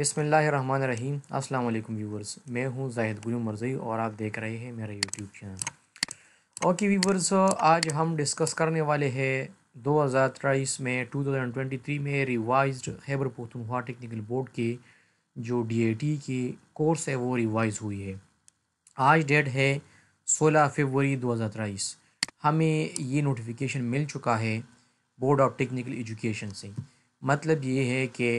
बिसमीम वालेकुम व्यूवर्स मैं हूं जाहिद गुल मरजई और आप देख रहे हैं मेरा यूट्यूब चैनल ओके व्यूवर्स आज हम डिस्कस करने वाले हैं 2023 में 2023 में revised Khyber Pakhtunkhwa technical board के जो डीएटी की कोर्स है वो रिवाइज हुई है आज डेट है दो हज़ार 2023 हमें ये नोटिफिकेशन मिल चुका है बोर्ड ऑफ टेक्निकल एजुकेशन से मतलब ये है कि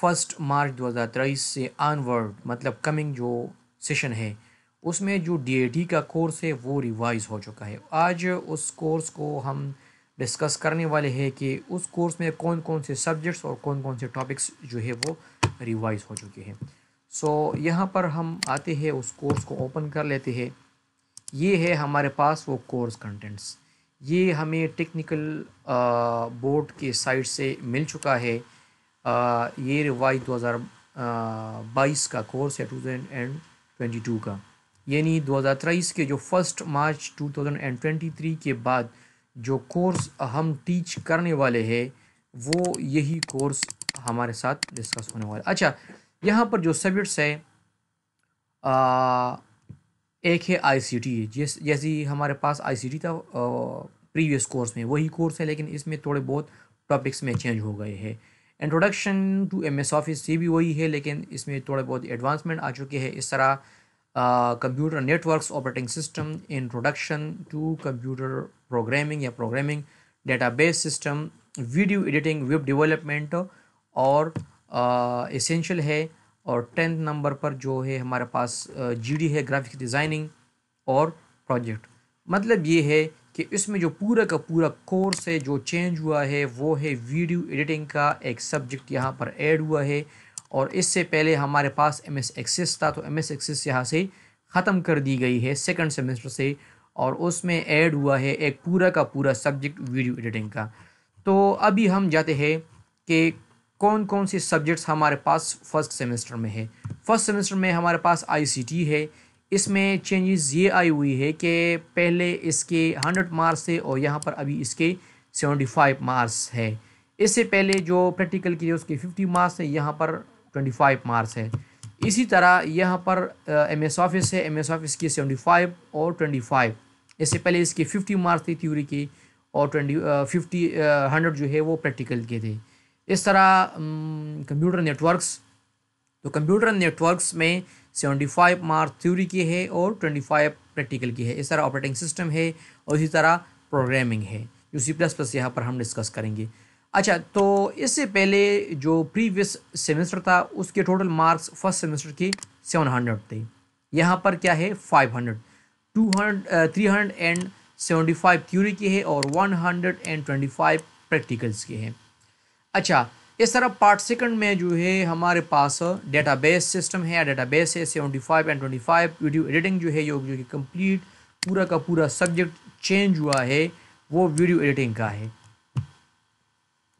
फर्स्ट मार्च 2023 से आनवर्ड मतलब कमिंग जो सेशन है उसमें जो डीएडी का कोर्स है वो रिवाइज हो चुका है आज उस कोर्स को हम डिस्कस करने वाले हैं कि उस कोर्स में कौन कौन से सब्जेक्ट्स और कौन कौन से टॉपिक्स जो है वो रिवाइज हो चुके हैं सो so, यहाँ पर हम आते हैं उस कोर्स को ओपन कर लेते हैं ये है हमारे पास वो कोर्स कंटेंट्स ये हमें टेक्निकल बोर्ड के साइड से मिल चुका है ये रिवाइज 2022 का कोर्स है 2022 का यानी 2023 के जो फर्स्ट मार्च 2023 के बाद जो कोर्स हम टीच करने वाले हैं वो यही कोर्स हमारे साथ डिस्कस होने वाला अच्छा यहाँ पर जो सब्जेक्ट्स है आ, एक है आईसीटी जिस जैसे हमारे पास आईसीटी था प्रीवियस कोर्स में वही कोर्स है लेकिन इसमें थोड़े बहुत टॉपिक्स में चेंज हो गए हैं introduction to M S office ये भी वही है लेकिन इसमें थोड़े बहुत एडवांसमेंट आ चुके हैं इस तरह computer networks operating system introduction to computer programming या programming database system video editing web development और इसेंशल uh, है और टेंथ नंबर पर जो है हमारे पास जी uh, डी है ग्राफिक डिज़ाइनिंग और प्रोजेक्ट मतलब ये है कि इसमें जो पूरा का पूरा कोर्स है जो चेंज हुआ है वो है वीडियो एडिटिंग का एक सब्जेक्ट यहाँ पर ऐड हुआ है और इससे पहले हमारे पास एम एस एक्सेस था तो एम एस एक्सेस यहाँ से ख़त्म कर दी गई है सेकंड सेमेस्टर से और उसमें ऐड हुआ है एक पूरा का पूरा सब्जेक्ट वीडियो एडिटिंग का तो अभी हम जाते हैं कि कौन कौन से सब्जेक्ट्स हमारे पास फर्स्ट सेमेस्टर में है फर्स्ट सेमेस्टर में हमारे पास आईसीटी है इसमें चेंजेस ये आई हुई है कि पहले इसके 100 मार्क्स थे और यहाँ पर अभी इसके 75 मार्क्स है इससे पहले जो प्रैक्टिकल के लिए उसके 50 मार्क्स थे यहाँ पर 25 मार्क्स है इसी तरह यहाँ पर एम एस ऑफिस है एम एस ऑफिस की 75 और 25 इससे पहले इसके 50 मार्क्स थे थ्योरी के और 20 फिफ्टी हंड्रेड जो है वो प्रैक्टिकल के थे इस तरह कंप्यूटर नेटवर्क्स तो कंप्यूटर नेटवर्क्स में सेवेंटी फाइव मार्क्स थ्योरी के है और ट्वेंटी फाइव प्रैक्टिकल की है इस तरह ऑपरेटिंग सिस्टम है और इसी तरह प्रोग्रामिंग है जो सी प्लस प्लस यहाँ पर हम डिस्कस करेंगे अच्छा तो इससे पहले जो प्रीवियस सेमेस्टर था उसके टोटल मार्क्स फर्स्ट सेमेस्टर के सेवन हंड्रेड थे यहाँ पर क्या है five hundred two hundred three hundred and seventy five theory के है और one hundred and twenty five practicals के हैं अच्छा इस तरह पार्ट सेकंड में जो है हमारे पास डेटाबेस सिस्टम है डेटाबेस है seventy five and twenty five video editing जो है योग जो कि कंप्लीट पूरा का पूरा सब्जेक्ट चेंज हुआ है वो वीडियो एडिटिंग का है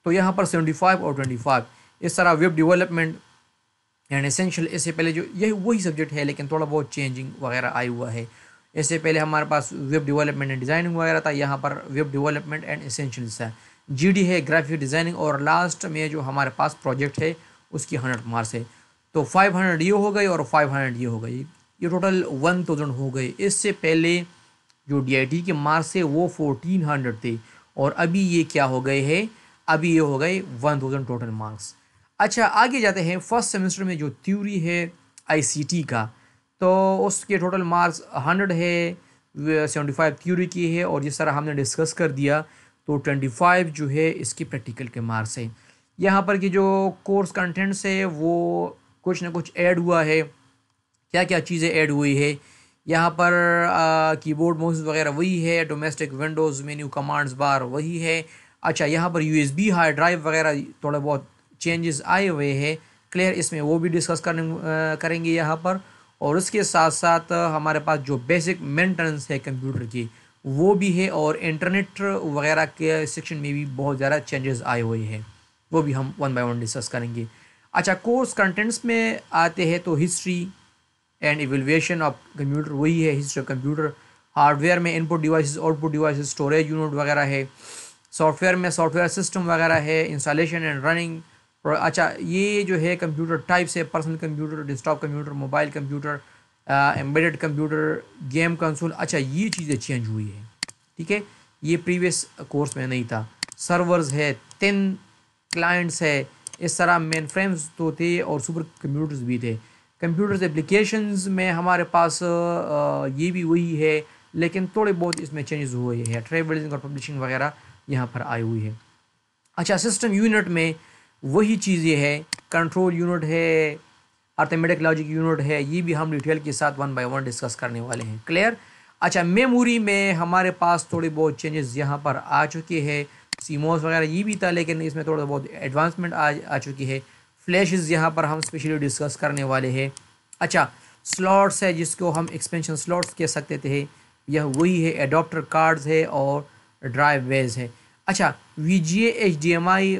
तो यहाँ पर सेवेंटी फाइव और ट्वेंटी फाइव इस तरह वेब डेवलपमेंट एंड एसेंशियल इससे पहले जो यही वही सब्जेक्ट है लेकिन थोड़ा बहुत चेंजिंग वगैरह आई हुआ है इससे पहले हमारे पास वेब डेवलपमेंट एंड डिज़ाइनिंग वगैरह था यहाँ पर वेब डेवलपमेंट एंड एसेंशियल्स है जीडी है ग्राफिक डिज़ाइनिंग और लास्ट में जो हमारे पास प्रोजेक्ट है उसकी हंड्रेड मार्क्स है तो फाइव हंड्रेड ये हो गई और फाइव हंड्रेड ये हो गई ये टोटल वन थाउजेंड हो गए इससे पहले जो डी के मार्क्स है वो फोर्टीन हंड्रेड थे और अभी ये क्या हो गए है अभी ये हो गए वन थाउजेंड टोटल मार्क्स अच्छा आगे जाते हैं फर्स्ट सेमेस्टर में जो थ्योरी है आईसीटी का तो उसके टोटल मार्क्स हंड्रेड है सेवेंटी फाइव थ्योरी की है और जिस तरह हमने डिस्कस कर दिया तो 25 जो है इसकी प्रैक्टिकल के मार्क्स हैं यहाँ पर कि जो कोर्स कंटेंट्स है वो कुछ ना कुछ ऐड हुआ है क्या क्या चीज़ें ऐड हुई है यहाँ पर कीबोर्ड मोस वगैरह वही है domestic windows menu commands bar वही है अच्छा यहाँ पर U S B hard drive वगैरह थोड़े बहुत चेंजेस आए हुए हैं क्लियर इसमें वो भी डिस्कस करने करेंगे यहाँ पर और उसके साथ साथ हमारे पास जो बेसिक मेंटेनेंस है कंप्यूटर की वो भी है और इंटरनेट वगैरह के सेक्शन में भी बहुत ज़्यादा चेंजेस आए हुए हैं वो भी हम वन बाय वन डिस्कस करेंगे अच्छा कोर्स कंटेंट्स में आते हैं तो history and evaluation of computer वही है हिस्ट्री ऑफ कंप्यूटर हार्डवेयर में input devices output devices storage unit वगैरह है सॉफ्टवेयर में सॉफ्टवेयर सिस्टम वगैरह है इंस्टॉलेशन एंड रनिंग अच्छा ये जो है कंप्यूटर टाइप्स है personal computer desktop computer mobile computer embedded computer game console अच्छा ये चीज़ें चेंज हुई है ठीक है ये प्रीवियस कोर्स में नहीं था सर्वर्स है टेन क्लाइंट्स है इस तरह मेन फ्रेम्स तो थे और सुपर कंप्यूटर्स भी थे कंप्यूटर्स एप्लीकेशंस में हमारे पास ये भी वही है लेकिन थोड़े बहुत इसमें चेंजेस हुए हैं ट्रेवलिंग और पब्लिशिंग वगैरह यहाँ पर आई हुई है अच्छा सिस्टम यूनिट में वही चीज़ें है कंट्रोल यूनिट है अर्थमेटिक लॉजिक यूनिट है ये भी हम डिटेल के साथ वन बाय वन डिस्कस करने वाले हैं क्लियर अच्छा मेमोरी में हमारे पास थोड़े बहुत चेंजेस यहाँ पर आ चुके हैं सीमोस वगैरह ये भी था लेकिन इसमें थोड़ा बहुत एडवांसमेंट आ आ चुकी है फ्लैश यहाँ पर हम स्पेशली डिस्कस करने वाले हैं अच्छा स्लॉट्स है जिसको हम एक्सपेंशन स्लॉट्स कह सकते थे यह वही है एडोप्टर कार्ड्स है और ड्राइव वेज है अच्छा V G H D M I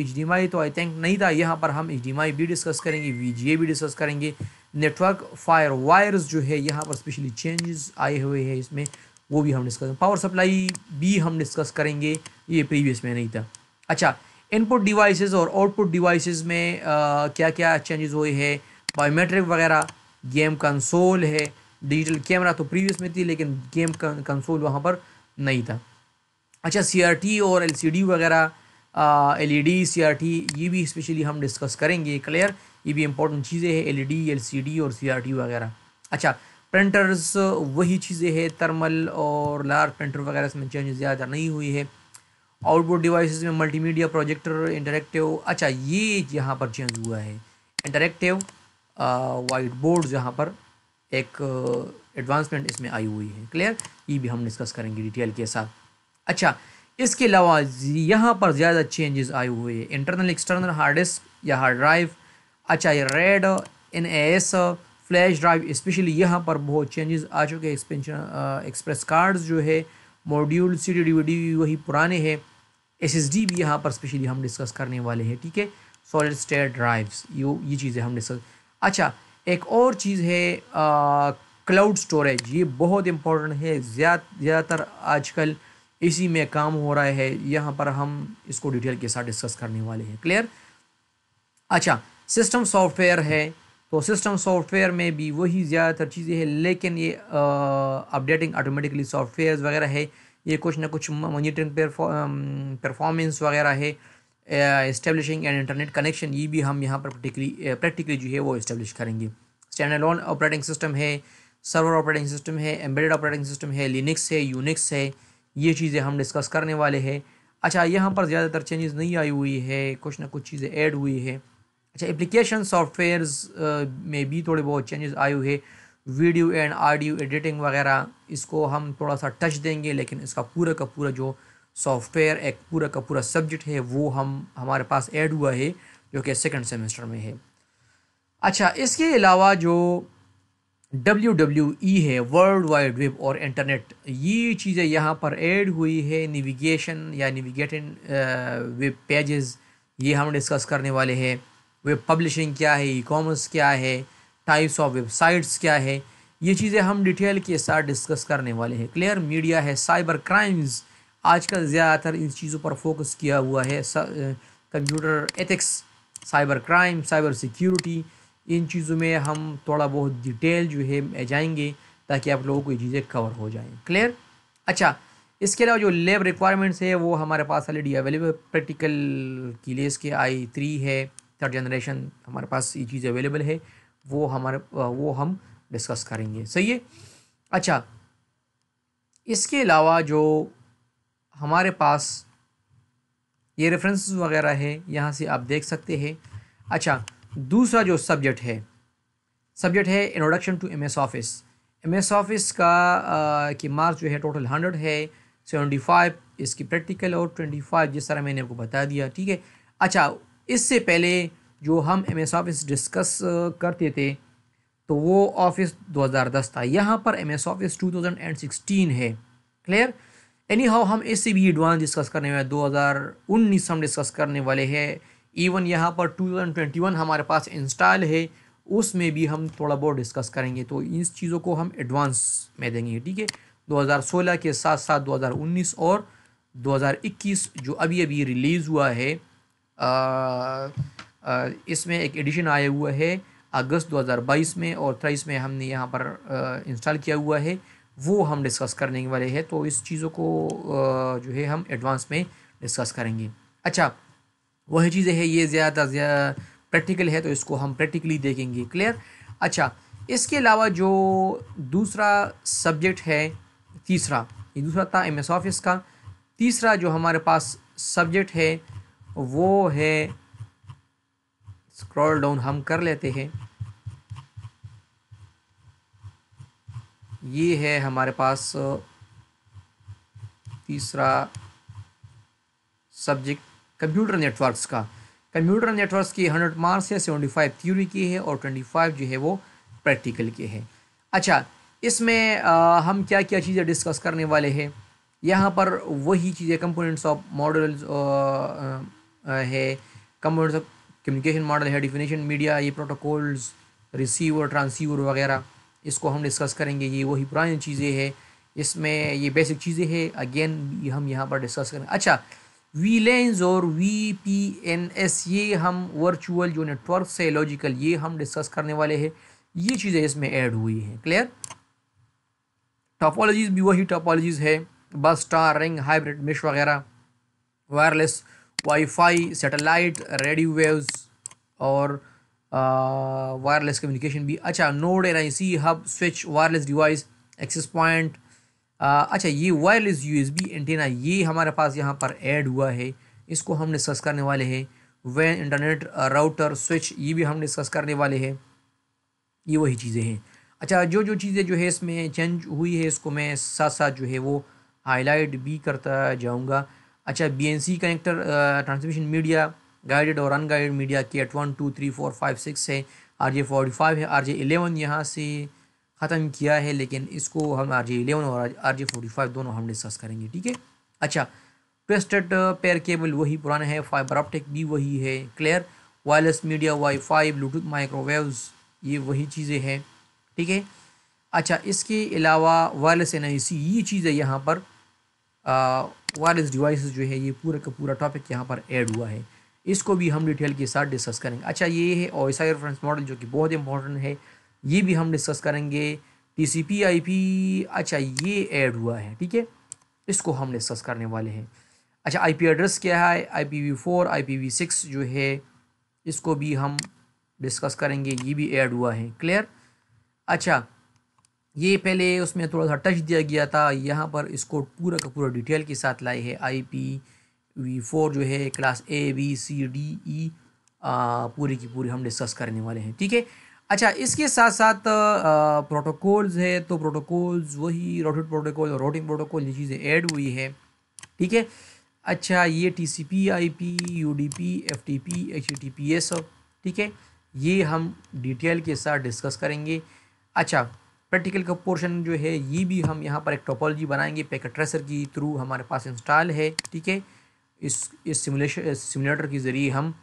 H D M I तो आई थिंक नहीं था यहाँ पर हम एच डी एम आई भी डिस्कस करेंगे वी जी ए भी डिस्कस करेंगे नेटवर्क फायर वायर्स जो है यहाँ पर स्पेशली चेंजेस आए हुए हैं इसमें वो भी हम डिस्कस पावर सप्लाई भी हम डिस्कस करेंगे ये प्रीवियस में नहीं था अच्छा इनपुट डिवाइसेस और आउटपुट डिवाइसेस में आ, क्या क्या चेंजेस हुए हैं बायोमेट्रिक वगैरह गेम कंसोल है डिजिटल कैमरा तो प्रीवियस में थी लेकिन गेम कंसोल वहाँ पर नहीं था अच्छा सी और एल वगैरह एल ई डी सी ये भी स्पेशली हम डिस्कस करेंगे क्लियर ये भी इंपॉर्टेंट चीज़ें हैं एल ई e और सी वगैरह अच्छा प्रिंटर्स वही चीज़ें हैं थर्मल और लार्ज प्रिंटर वगैरह इसमें चेंज ज़्यादा नहीं हुई है आउटपुट डिवाइसेस में मल्टीमीडिया प्रोजेक्टर इंटरेक्टिव अच्छा ये यहाँ पर चेंज हुआ है इंटरेक्टिव वाइट बोर्ड यहाँ पर एक एडवांसमेंट इसमें आई हुई है क्लियर ये भी हम डिस्कस करेंगे डिटेल के साथ अच्छा इसके अलावा यहाँ पर ज़्यादा चेंजेस आए हुए हैं इंटरनल एक्सटर्नल हार्ड डिस्क या हार्ड ड्राइव अच्छा ये red N S flash drive specially यहाँ पर बहुत चेंजेस आ चुके हैं एक्सपेंशन एक्सप्रेस कार्ड्स जो है मॉड्यूल सी डी डी वही पुराने हैं एस एस डी भी यहाँ पर स्पेशली हम डिस्कस करने वाले हैं ठीक है सॉलिड स्टेट ड्राइव्स यो ये चीज़ें हम डिस्कस अच्छा एक और चीज़ है क्लाउड स्टोरेज ये बहुत इंपॉर्टेंट है ज़्यादा ज़्यादातर आजकल इसी में काम हो रहा है यहाँ पर हम इसको डिटेल के साथ डिस्कस करने वाले हैं क्लियर अच्छा सिस्टम सॉफ्टवेयर है तो सिस्टम सॉफ्टवेयर में भी वही ज़्यादातर चीज़ें हैं लेकिन ये अपडेटिंग ऑटोमेटिकली सॉफ्टवेयर वगैरह है ये कुछ ना कुछ मोनिटरिंग परफॉर्मेंस वगैरह है इस्टेब्लिशिंग एंड इंटरनेट कनेक्शन ये भी हम यहाँ पर प्रैक्टिकली प्रैक्टिकली जो है वो इस्टेब्लिश करेंगे स्टैंडर्ड ऑन ऑपरेटिंग सिस्टम है सर्वर ऑपरेटिंग सिस्टम है एम्बेडेड ऑपरेटिंग सिस्टम है लिनिक्स है यूनिक्स है ये चीज़ें हम डिस्कस करने वाले हैं अच्छा यहाँ पर ज़्यादातर चेंजेस नहीं आई हुई है कुछ ना कुछ चीज़ें ऐड हुई है अच्छा एप्लीकेशन सॉफ्टवेयर में भी थोड़े बहुत चेंजेस आए हुए वीडियो एंड ऑडियो एडिटिंग वगैरह इसको हम थोड़ा सा टच देंगे लेकिन इसका पूरा का पूरा जो सॉफ्टवेयर एक पूरा का पूरा सब्जेक्ट है वो हम हमारे पास ऐड हुआ है जो कि सेकेंड सेमेस्टर में है अच्छा इसके अलावा जो डब्ल्यू डब्ल्यू ई है वर्ल्ड वाइड वेब और इंटरनेट ये चीज़ें यहाँ पर ऐड हुई है नेविगेशन या नेविगेटिंग वेब पेजेस ये हम डिस्कस करने वाले हैं वेब पब्लिशिंग क्या है ई कॉमर्स क्या है टाइप्स ऑफ वेबसाइट्स क्या है ये चीज़ें हम डिटेल के साथ डिस्कस करने वाले हैं क्लियर मीडिया है साइबर क्राइम्स आजकल ज़्यादातर इन चीज़ों पर फोकस किया हुआ है computer ethics cyber crime cyber security इन चीज़ों में हम थोड़ा बहुत डिटेल जो है जाएंगे ताकि आप लोगों को ये चीज़ें कवर हो जाएँ क्लियर अच्छा इसके अलावा जो लेब रिक्वायरमेंट्स है वो हमारे पास ऑलरेडी अवेलेबल प्रैक्टिकल की लेस के आई थ्री है थर्ड जनरेशन हमारे पास ये चीज़ अवेलेबल है वो हमारे वो हम डिस्कस करेंगे सही है अच्छा इसके अलावा जो हमारे पास ये रेफरेंसेस वगैरह है यहाँ से आप देख सकते हैं अच्छा दूसरा जो सब्जेक्ट है सब्जेक्ट है introduction to M S office M S office का कि की मार्क्स जो है टोटल हंड्रेड है सेवेंटी फाइव इसकी प्रैक्टिकल और ट्वेंटी फाइव जिस तरह मैंने आपको बता दिया ठीक है अच्छा इससे पहले जो हम एम एस ऑफिस डिस्कस करते थे तो वो ऑफिस 2010 था यहाँ पर एम एस ऑफिस 2016 है क्लियर एनी हाउ हम इससे भी एडवांस डिस्कस करने वाले 2019 हम डिस्कस करने वाले हैं इवन यहाँ पर 2021 हमारे पास इंस्टॉल है उसमें भी हम थोड़ा बहुत डिस्कस करेंगे तो इन चीज़ों को हम एडवांस में देंगे ठीक है 2016 के साथ साथ 2019 और 2021 जो अभी अभी रिलीज़ हुआ है इसमें एक एडिशन आया हुआ है अगस्त 2022 में और तेईस में हमने यहाँ पर इंस्टॉल किया हुआ है वो हम डिस्कस करने वाले हैं तो इस चीज़ों को आ, जो है हम एडवांस में डिस्कस करेंगे अच्छा वही चीज़ें है ये ज़्यादा प्रैक्टिकल है तो इसको हम प्रैक्टिकली देखेंगे क्लियर अच्छा इसके अलावा जो दूसरा सब्जेक्ट है तीसरा ये दूसरा था एम एस ऑफिस का तीसरा जो हमारे पास सब्जेक्ट है वो है स्क्रॉल डाउन हम कर लेते हैं ये है हमारे पास तीसरा सब्जेक्ट कंप्यूटर नेटवर्क्स का कंप्यूटर नेटवर्क्स की हंड्रेड मार्क्स है सेवेंटी फाइव थ्योरी की है और ट्वेंटी फाइव जो है वो प्रैक्टिकल की है अच्छा इसमें हम क्या क्या चीज़ें डिस्कस करने वाले हैं यहाँ पर वही चीज़ें कंपोनेंट्स ऑफ मॉडल है कंपोनेंट्स ऑफ कम्युनिकेशन मॉडल है डिफिनेशन मीडिया ये प्रोटोकॉल्स रिसीवर ट्रांसीवर वगैरह इसको हम डिस्कस करेंगे ये वही पुरानी चीज़ें हैं इसमें ये बेसिक चीज़ें हैं अगेन हम यहाँ पर डिस्कस करेंगे अच्छा वी लेंस और वी पी एन एस ये हम वर्चुअल जो नेटवर्क से लॉजिकल ये हम डिस्कस करने वाले हैं ये चीज़ें इसमें ऐड हुई हैं क्लियर टॉपोलॉजीज़ भी वही टॉपोलॉजीज़ है बस स्टार रिंग हाइब्रिड मिश वगैरह wireless wifi satellite radio waves और वायरलेस कम्युनिकेशन भी अच्छा node N I C hub switch wireless device access point ah, अच्छा ये वायरलेस यूएसबी एंटीना ये हमारे पास यहाँ पर ऐड हुआ है इसको हम डिस्कस करने वाले हैं वैन इंटरनेट राउटर स्विच ये भी हम डिस्कस करने वाले हैं ये वही चीज़ें हैं अच्छा जो जो चीज़ें जो है इसमें चेंज हुई है इसको मैं साथ साथ जो है वो हाईलाइट भी करता जाऊँगा अच्छा B N C connector transmission media guided और unguided media cat one two three four five six है आर जे फोर्टी फाइव है आर जे एलेवन यहाँ से ख़त्म किया है लेकिन इसको हम आर जी एलेवन और आर जी फोर्टी फाइव दोनों हम डिस्कस करेंगे ठीक है अच्छा ट्विस्टेड पेयर केबल वही पुराना है फाइबर ऑप्टिक भी वही है clear wireless media wifi bluetooth microwaves ये वही चीज़ें हैं ठीक है अच्छा इसके अलावा वायरलेस एन ये चीज़ें यहाँ पर वायरलेस uh, डिवाइस जो है ये पूरा का पूरा टॉपिक यहाँ पर ऐड हुआ है इसको भी हम डिटेल के साथ डिस्कस करेंगे अच्छा ये है ओएसआई रेफरेंस मॉडल जो कि बहुत इंपॉर्टेंट है ये भी हम डिस्कस करेंगे T C P I P अच्छा ये ऐड हुआ है ठीक है इसको हम डिस्कस करने वाले हैं अच्छा आई पी एड्रेस क्या है I P V four I P V six जो है इसको भी हम डिस्कस करेंगे ये भी ऐड हुआ है क्लियर अच्छा ये पहले उसमें थोड़ा सा टच दिया गया था यहाँ पर इसको पूरा का पूरा डिटेल के साथ लाए है आई पी वी फोर जो है class A B C D E पूरी की पूरी हम डिस्कस करने वाले हैं ठीक है अच्छा इसके साथ साथ प्रोटोकॉल्स है तो प्रोटोकॉल्स वही रोटेट प्रोटोकॉल और रोटिंग प्रोटोकॉल ये चीज़ें ऐड हुई है ठीक है अच्छा ये T C P I P U D P F T P H T P S ठीक है ये हम डिटेल के साथ डिस्कस करेंगे अच्छा प्रैक्टिकल का पोर्शन जो है ये भी हम यहाँ पर एक टोपोलॉजी बनाएंगे पैकेट ट्रेसर की थ्रू हमारे पास इंस्टॉल है ठीक है इस इस सिमुलेशन सिमुलेटर के ज़रिए हम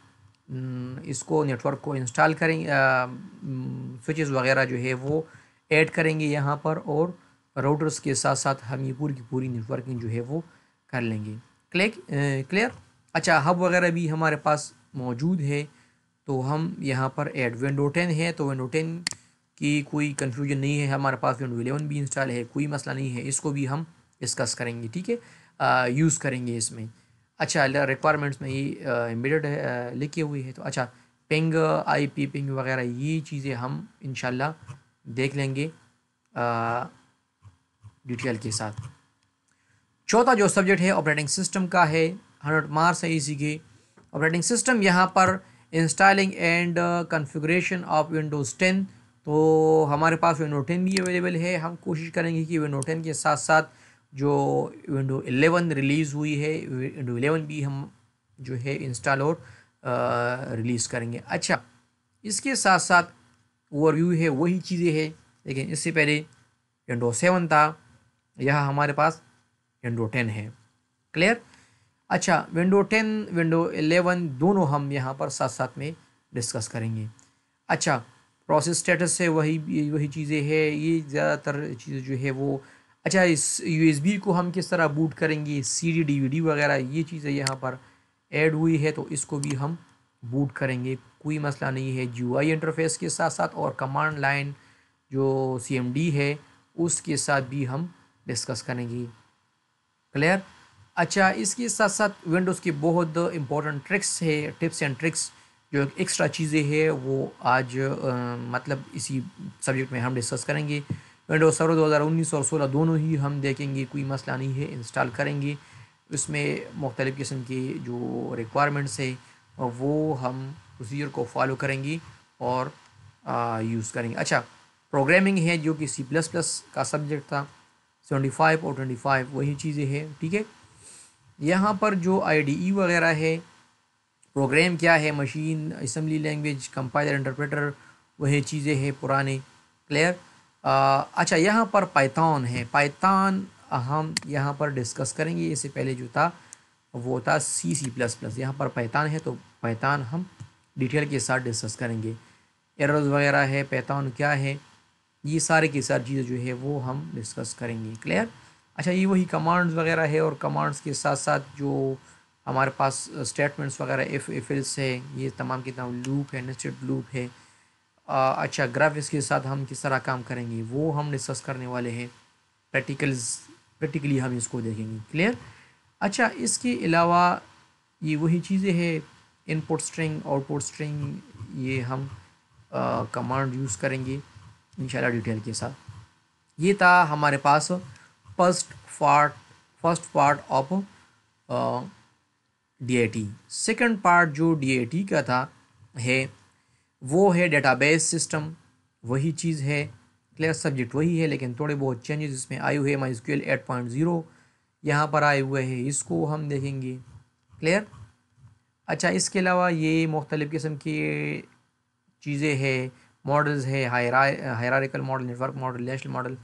हम्म, इसको नेटवर्क को इंस्टॉल करें स्विचेस हम्म, वगैरह जो है वो ऐड करेंगे यहाँ पर और राउटर्स के साथ साथ हम ये पूरी की पूरी नेटवर्किंग जो है वो कर लेंगे क्लिक क्लियर अच्छा हब वगैरह भी हमारे पास मौजूद है तो हम यहाँ पर ऐड विंडो टेन है तो विंडो टेन की कोई कन्फ्यूजन नहीं है हमारे पास विंडो एलेवन भी इंस्टॉल है कोई मसला नहीं है इसको भी हम डिस्कस करेंगे ठीक है यूज़ करेंगे इसमें अच्छा रिक्वायरमेंट्स में ये एम्बेडेड है लिखी हुई है तो अच्छा पिंग आई पी पिंग वगैरह ये चीज़ें हम इन देख लेंगे डिटेल के साथ चौथा जो सब्जेक्ट है ऑपरेटिंग सिस्टम का है हंड्रेड मार्क्स है इसी के ऑपरेटिंग सिस्टम यहाँ पर installing and configuration of windows ten तो हमारे पास विंडो टेन भी अवेलेबल है हम कोशिश करेंगे कि विंडो टेन के साथ साथ जो विंडो 11 रिलीज़ हुई है विंडो 11 भी हम जो है इंस्टॉल और रिलीज़ करेंगे अच्छा इसके साथ साथ ओवरव्यू है वही चीज़ें है लेकिन इससे पहले विंडो सेवन था यह हमारे पास विंडो टेन है क्लियर अच्छा विंडो टेन विंडो एलेवन दोनों हम यहाँ पर साथ साथ में डिस्कस करेंगे अच्छा प्रोसेस स्टेटस है वही वही चीज़ें है ये ज़्यादातर चीज़ें जो है वो अच्छा इस यूएसबी को हम किस तरह बूट करेंगे सीडी डीवीडी वगैरह ये चीज़ें यहाँ पर ऐड हुई है तो इसको भी हम बूट करेंगे कोई मसला नहीं है जीयूआई इंटरफेस के साथ साथ और कमांड लाइन जो सीएमडी है उसके साथ भी हम डिस्कस करेंगे क्लियर अच्छा इसके साथ साथ विंडोज़ के बहुत इंपॉर्टेंट ट्रिक्स है टिप्स एंड ट्रिक्स जो एक्स्ट्रा चीज़ें है वो आज आ, मतलब इसी सब्जेक्ट में हम डिस्कस करेंगे विंडोज सर्वर 2019 और 16 दोनों ही हम देखेंगे कोई मसला नहीं है इंस्टॉल करेंगे इसमें मुख्तलिफ़ किस्म की जो रिक्वायरमेंट्स है वो हम प्रोसीजर को फॉलो करेंगे और यूज़ करेंगे अच्छा प्रोग्रामिंग है जो कि सी प्लस प्लस का सब्जेक्ट था सेवेंटी फाइव और ट्वेंटी फाइव वही चीज़ें हैं ठीक है यहाँ पर जो आई डी ई वगैरह है प्रोग्राम क्या है machine assembly language compiler interpreter वही चीज़ें हैं पुराने क्लियर अच्छा यहाँ पर पाइथान है पाइथान हम यहाँ पर डिस्कस करेंगे इससे पहले जो था वो था सी सी प्लस प्लस यहाँ पर पैतान है तो पैतान हम डिटेल के साथ डिस्कस करेंगे एरर्स वगैरह है पैतान क्या है ये सारे की सारी चीज़ें जो है वो हम डिस्कस करेंगे क्लियर अच्छा ये वही कमांड्स वगैरह है और कमांड्स के साथ साथ जो हमारे पास स्टेटमेंट्स वगैरह एफ एफ एल्स है ये तमाम की तमाम लूप है नेस्टेड लूप है अच्छा ग्राफिक्स के साथ हम किस तरह काम करेंगे वो हम डिस्कस करने वाले हैं प्रैक्टिकल्स प्रैक्टिकली हम इसको देखेंगे क्लियर अच्छा इसके अलावा ये वही चीज़ें हैं इनपुट स्ट्रिंग आउटपुट स्ट्रिंग ये हम कमांड यूज़ करेंगे इंशाल्लाह डिटेल के साथ ये था हमारे पास first part first part of D I T second part जो डी आई टी का था है वो है डेटाबेस सिस्टम वही चीज़ है क्लियर सब्जेक्ट वही है लेकिन थोड़े बहुत चेंजेस इसमें आए हुए हैं MySQL eight point zero यहाँ पर आए हुए हैं इसको हम देखेंगे क्लियर अच्छा इसके अलावा ये मुख्तलिफ़ किस्म की चीज़ें है मॉडल्स है hierarchical model network model national model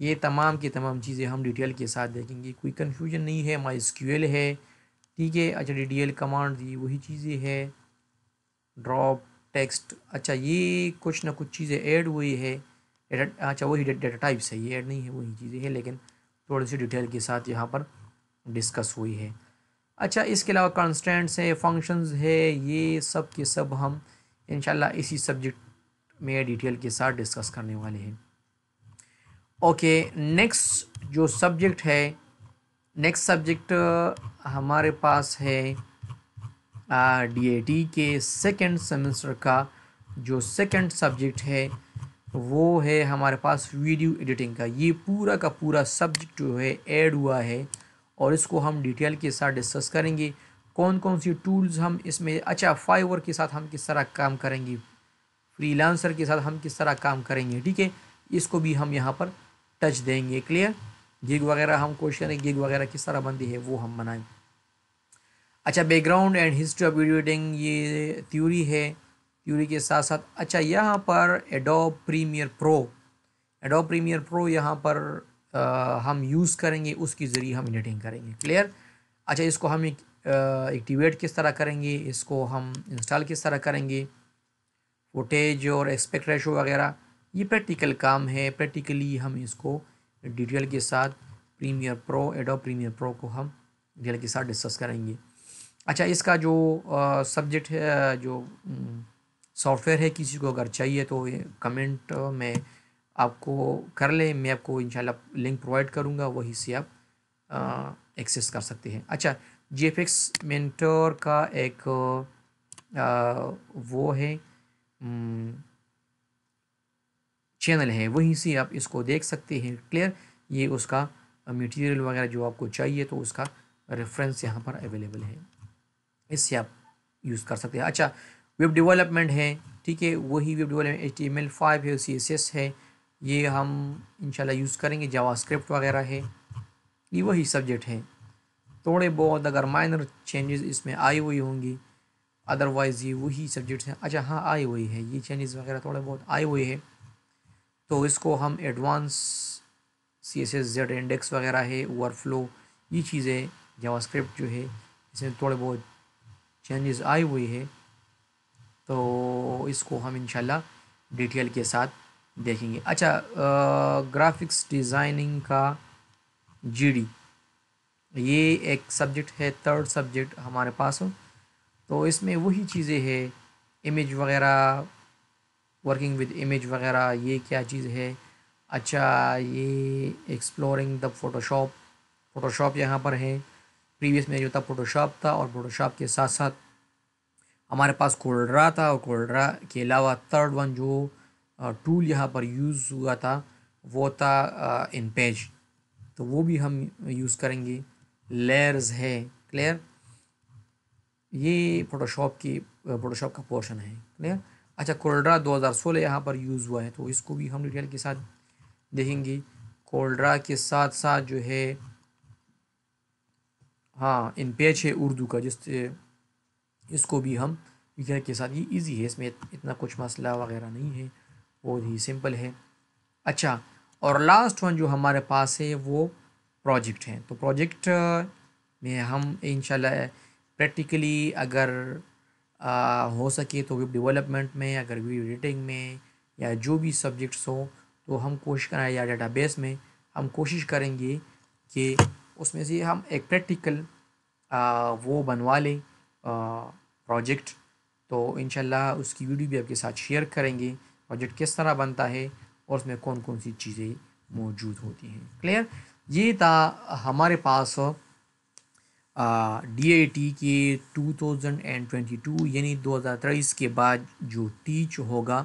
ये तमाम की तमाम चीज़ें हम डिटेल के साथ देखेंगे कोई कन्फ्यूजन नहीं है माई स्क्यूएल है ठीक है अच्छा डी डी एल कमांड दी वही चीज़ें है ड्रॉप टेक्स्ट अच्छा ये कुछ ना कुछ चीज़ें ऐड हुई है डेटा अच्छा वही डेटा टाइप्स है ये ऐड नहीं है वही चीज़ें हैं लेकिन थोड़ी सी डिटेल के साथ यहाँ पर डिस्कस हुई है अच्छा इसके अलावा कंस्टेंट्स हैं फंक्शंस है ये सब के सब हम इन इसी सब्जेक्ट में डिटेल के साथ डिस्कस करने वाले हैं ओके नेक्स्ट जो सब्जेक्ट है नेक्स्ट सब्जेक्ट हमारे पास है डी के सेकेंड सेमेस्टर का जो सेकेंड सब्जेक्ट है वो है हमारे पास वीडियो एडिटिंग का ये पूरा का पूरा सब्जेक्ट जो है ऐड हुआ है और इसको हम डिटेल के साथ डिस्कस करेंगे कौन कौन सी टूल्स हम इसमें अच्छा फाइवर के साथ हम किस तरह काम करेंगे फ्रीलांसर के साथ हम किस तरह काम करेंगे ठीक है इसको भी हम यहाँ पर टच देंगे क्लियर गिग वगैरह हम क्वेश्चन गिग वगैरह किस तरह बनती है वो हम बनाएँ अच्छा background and history of video editing ये थ्योरी है थ्योरी के साथ साथ अच्छा यहाँ पर Adobe Premiere Pro Adobe Premiere Pro यहाँ पर आ, हम यूज़ करेंगे उसके ज़रिए हम एडिटिंग करेंगे क्लियर अच्छा इसको हम एक एक्टिवेट किस तरह करेंगे इसको हम इंस्टॉल किस तरह करेंगे फुटेज और एक्सपेक्ट रेशो वगैरह ये प्रैक्टिकल काम है प्रैक्टिकली हम इसको डिटेल के साथ Premiere Pro Adobe Premiere Pro को हम डिटेल के साथ डिस्कस करेंगे अच्छा इसका जो सब्जेक्ट है जो सॉफ्टवेयर हम्म, है किसी को अगर चाहिए तो कमेंट में आपको कर लें मैं आपको इंशाल्लाह लिंक प्रोवाइड करूँगा वहीं से आप एक्सेस कर सकते हैं अच्छा जी एफ एक्स मेंटर का एक आ, वो है चैनल हम्म, है वहीं से आप इसको देख सकते हैं क्लियर ये उसका मटेरियल वगैरह जो आपको चाहिए तो उसका रेफरेंस यहाँ पर अवेलेबल है इससे आप यूज़ कर सकते हैं अच्छा वेब डेवलपमेंट है ठीक है वही web development H T M L five है सी एस एस है ये हम इंशाल्लाह यूज़ करेंगे जावा स्क्रिप्ट वगैरह है ये वही सब्जेक्ट है थोड़े बहुत अगर माइनर चेंजेस इसमें आई हुई होंगी अदरवाइज़ ये वही सब्जेक्ट्स हैं अच्छा हाँ आई हुई है ये चेंजेस वगैरह थोड़े बहुत आए हुए हैं तो इसको हम advance C S S Z index वगैरह है ओवरफ्लो ये चीज़ें जावा स्क्रिप्ट जो है इसमें थोड़े बहुत चेंजेस आए हुए हैं तो इसको हम इनशाला डिटेल के साथ देखेंगे अच्छा ग्राफिक्स डिज़ाइनिंग का जीडी ये एक सब्जेक्ट है थर्ड सब्जेक्ट हमारे पास हो तो इसमें वही चीज़ें है इमेज वगैरह वर्किंग विद इमेज वगैरह ये क्या चीज़ है अच्छा ये एक्सप्लोरिंग द फोटोशॉप फ़ोटोशॉप यहाँ पर है प्रीवियस में जो था फोटोशॉप था और फोटोशॉप के साथ साथ हमारे पास कोल्ड्रा था और कोल्ड्रा के अलावा थर्ड वन जो टूल यहाँ पर यूज़ हुआ था वो था इन पेज तो वो भी हम यूज़ करेंगे लेयर्स है क्लियर ये फोटोशॉप की फोटोशॉप का पोर्शन है क्लियर अच्छा कोल्ड्रा 2016 यहाँ पर यूज़ हुआ है तो इसको भी हम डिटेल के साथ देखेंगे कोल्ड्रा के साथ साथ जो है हाँ इन पेज है उर्दू का जिस इसको भी हम विगर के साथ ये इजी है इसमें इतना कुछ मसला वगैरह नहीं है बहुत ही सिंपल है अच्छा और लास्ट वन जो हमारे पास है वो प्रोजेक्ट हैं तो प्रोजेक्ट में हम इन प्रैक्टिकली अगर आ, हो सके तो वेब डेवलपमेंट में अगर वेब एडिटिंग में या जो भी सब्जेक्ट्स हो तो हम कोशिश करें या डाटा में हम कोशिश करेंगे कि उसमें से हम एक प्रैक्टिकल वो बनवा लें प्रोजेक्ट तो इन उसकी वीडियो भी आपके साथ शेयर करेंगे प्रोजेक्ट किस तरह बनता है और उसमें कौन कौन सी चीज़ें मौजूद होती हैं क्लियर ये था हमारे पास डी ए टी के 2022 यानी 2023 के बाद जो टीच होगा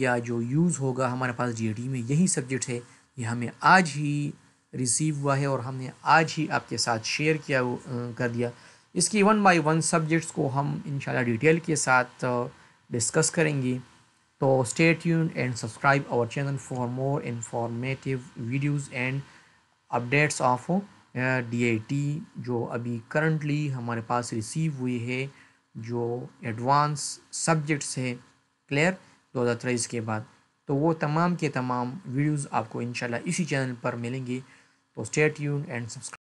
या जो यूज़ होगा हमारे पास डी में यही सब्जेक्ट है ये हमें आज ही रिसीव हुआ है और हमने आज ही आपके साथ शेयर किया कर दिया इसकी वन बाई वन सब्जेक्ट्स को हम इंशाल्लाह डिटेल के साथ डिस्कस करेंगे तो stay tune and subscribe our channel for more informative videos and updates of D T जो अभी करंटली हमारे पास रिसीव हुई है जो एडवांस सब्जेक्ट्स है क्लियर दो हज़ार तेईस के बाद तो वो तमाम के तमाम वीडियोस आपको इंशाल्लाह इसी चैनल पर मिलेंगे So stay tuned and subscribe.